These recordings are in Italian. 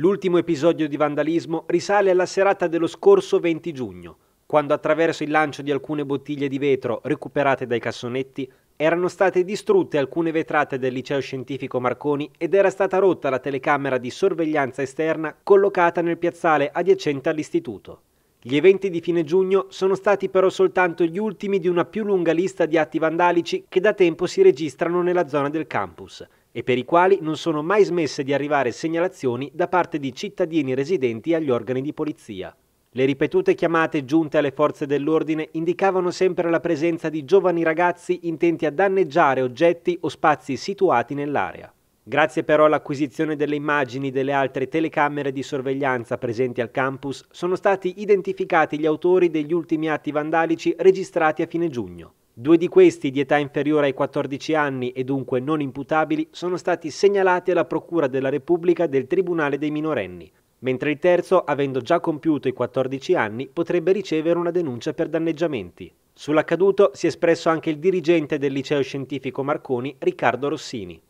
L'ultimo episodio di vandalismo risale alla serata dello scorso 20 giugno, quando attraverso il lancio di alcune bottiglie di vetro recuperate dai cassonetti erano state distrutte alcune vetrate del liceo scientifico Marconi ed era stata rotta la telecamera di sorveglianza esterna collocata nel piazzale adiacente all'istituto. Gli eventi di fine giugno sono stati però soltanto gli ultimi di una più lunga lista di atti vandalici che da tempo si registrano nella zona del campus, e per i quali non sono mai smesse di arrivare segnalazioni da parte di cittadini residenti agli organi di polizia. Le ripetute chiamate giunte alle forze dell'ordine indicavano sempre la presenza di giovani ragazzi intenti a danneggiare oggetti o spazi situati nell'area. Grazie però all'acquisizione delle immagini delle altre telecamere di sorveglianza presenti al campus, sono stati identificati gli autori degli ultimi atti vandalici registrati a fine giugno. Due di questi di età inferiore ai 14 anni e dunque non imputabili sono stati segnalati alla Procura della Repubblica del Tribunale dei minorenni, mentre il terzo, avendo già compiuto i 14 anni, potrebbe ricevere una denuncia per danneggiamenti. Sull'accaduto si è espresso anche il dirigente del liceo scientifico Marconi, Riccardo Rossini.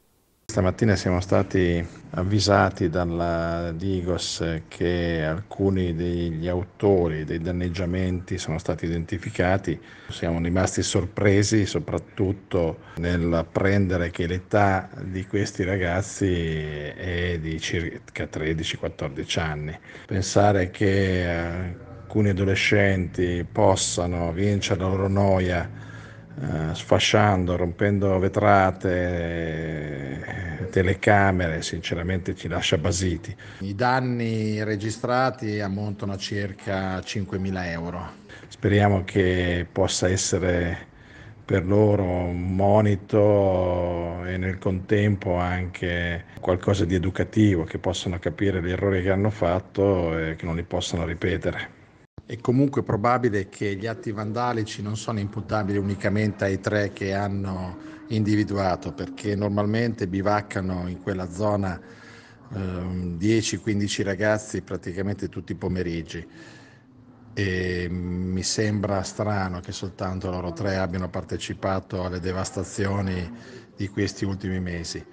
Stamattina siamo stati avvisati dalla Digos che alcuni degli autori dei danneggiamenti sono stati identificati. Siamo rimasti sorpresi soprattutto nell'apprendere che l'età di questi ragazzi è di circa 13-14 anni. Pensare che alcuni adolescenti possano vincere la loro noia eh, sfasciando, rompendo vetrate, telecamere sinceramente ci lascia basiti. I danni registrati ammontano a circa 5.000 euro. Speriamo che possa essere per loro un monito e nel contempo anche qualcosa di educativo, che possano capire gli errori che hanno fatto e che non li possano ripetere. È comunque probabile che gli atti vandalici non sono imputabili unicamente ai tre che hanno individuato, perché normalmente bivaccano in quella zona eh, 10-15 ragazzi praticamente tutti i pomeriggi. E mi sembra strano che soltanto loro tre abbiano partecipato alle devastazioni di questi ultimi mesi.